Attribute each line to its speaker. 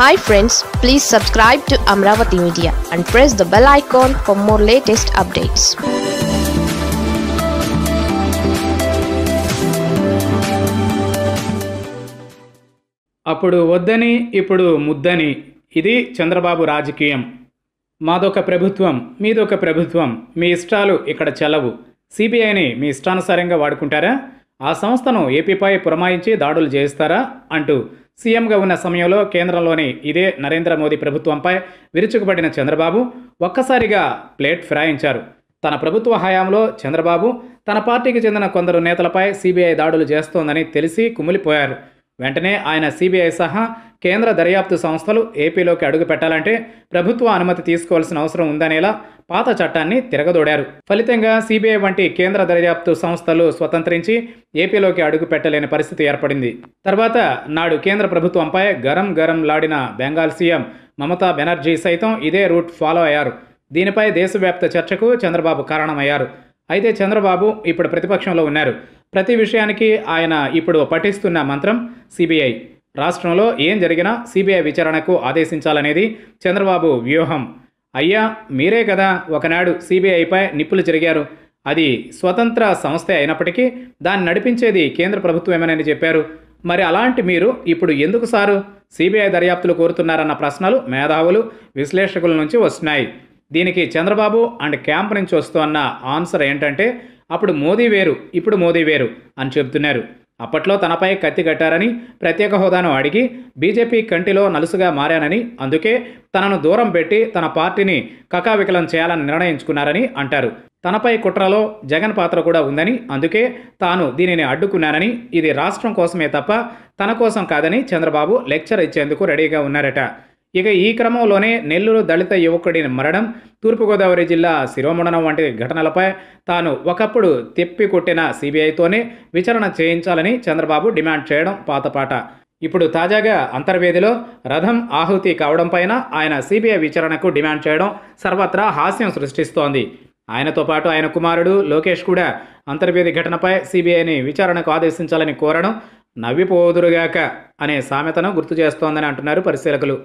Speaker 1: hi friends please subscribe to Amaravati media and press the bell icon for more latest updates అప్పుడు వద్దని ఇప్పుడు ముద్దని ఇది చంద్రబాబు రాజకీయం మాదొక ప్రభుత్వం మీదొక ప్రభుత్వం మీ ఇష్టాలు ఇక్కడ చెలవు సిబిఐని మీ ఇష్టానుసారంగా వాడుకుంటారా ఆ సంస్థను ఏపీపై పురమాయించి దాడులు చేస్తారా అంటూ సీఎంగా ఉన్న సమయంలో కేంద్రంలోని ఇదే నరేంద్ర మోదీ ప్రభుత్వంపై విరుచుకుపడిన చంద్రబాబు ఒక్కసారిగా ప్లేట్ ఫిరాయించారు తన ప్రభుత్వ హయాంలో చంద్రబాబు తన పార్టీకి చెందిన కొందరు నేతలపై సీబీఐ దాడులు చేస్తోందని తెలిసి కుమిలిపోయారు వెంటనే ఆయన సీబీఐ సహా కేంద్ర దర్యాప్తు సంస్థలు ఏపీలోకి అడుగు పెట్టాలంటే ప్రభుత్వ అనుమతి తీసుకోవాల్సిన అవసరం ఉందనేలా పాత చట్టాన్ని తిరగదోడారు ఫలితంగా సిబిఐ వంటి కేంద్ర దర్యాప్తు సంస్థలు స్వతంత్రించి ఏపీలోకి అడుగు పెట్టలేని పరిస్థితి ఏర్పడింది తర్వాత నాడు కేంద్ర ప్రభుత్వంపై గరం గరం లాడిన బెంగాల్ సీఎం మమతా బెనర్జీ సైతం ఇదే రూట్ ఫాలో అయ్యారు దీనిపై దేశవ్యాప్త చర్చకు చంద్రబాబు కారణమయ్యారు అయితే చంద్రబాబు ఇప్పుడు ప్రతిపక్షంలో ఉన్నారు ప్రతి విషయానికి ఆయన ఇప్పుడు పఠిస్తున్న మంత్రం సిబిఐ రాష్ట్రంలో ఏం జరిగినా సిబిఐ విచారణకు ఆదేశించాలనేది చంద్రబాబు వ్యూహం అయ్యా మీరే కదా ఒకనాడు సిబిఐపై నిప్పులు జరిగారు అది స్వతంత్ర సంస్థ అయినప్పటికీ దాన్ని నడిపించేది కేంద్ర ప్రభుత్వమేనని చెప్పారు మరి అలాంటి మీరు ఇప్పుడు ఎందుకు సారు సిబిఐ దర్యాప్తులు కోరుతున్నారన్న ప్రశ్నలు మేధావులు విశ్లేషకుల నుంచి వస్తున్నాయి దీనికి చంద్రబాబు అండ్ క్యాంప్ నుంచి అన్న ఆన్సర్ ఏంటంటే అప్పుడు మోదీ వేరు ఇప్పుడు మోదీ వేరు అని చెబుతున్నారు అప్పట్లో తనపై కత్తి కట్టారని ప్రత్యేక హోదాను అడిగి బీజేపీ కంటిలో నలుసుగా మారానని అందుకే తనను దూరం పెట్టి తన పార్టీని కకావికలం చేయాలని నిర్ణయించుకున్నారని అంటారు తనపై కుట్రలో జగన్ పాత్ర కూడా ఉందని అందుకే తాను దీనిని అడ్డుకున్నానని ఇది రాష్ట్రం కోసమే తప్ప తన కోసం కాదని చంద్రబాబు లెక్చర్ ఇచ్చేందుకు రెడీగా ఉన్నారట ఇక ఈ క్రమంలోనే నెల్లూరు దళిత యువకుడిని మరణం తూర్పుగోదావరి జిల్లా శిరోముండనం వంటి ఘటనలపై తాను ఒకప్పుడు తెప్పికొట్టిన సిబిఐతోనే విచారణ చేయించాలని చంద్రబాబు డిమాండ్ చేయడం పాతపాట ఇప్పుడు తాజాగా అంతర్వేదిలో రథం ఆహుతి పైన ఆయన సిబిఐ విచారణకు డిమాండ్ చేయడం సర్వత్రా హాస్యం సృష్టిస్తోంది ఆయనతో పాటు ఆయన కుమారుడు లోకేష్ కూడా అంతర్వేది ఘటనపై సిబిఐని విచారణకు ఆదేశించాలని కోరడం నవ్విపోదురుగాక అనే సామెతను గుర్తు చేస్తోందని అంటున్నారు పరిశీలకులు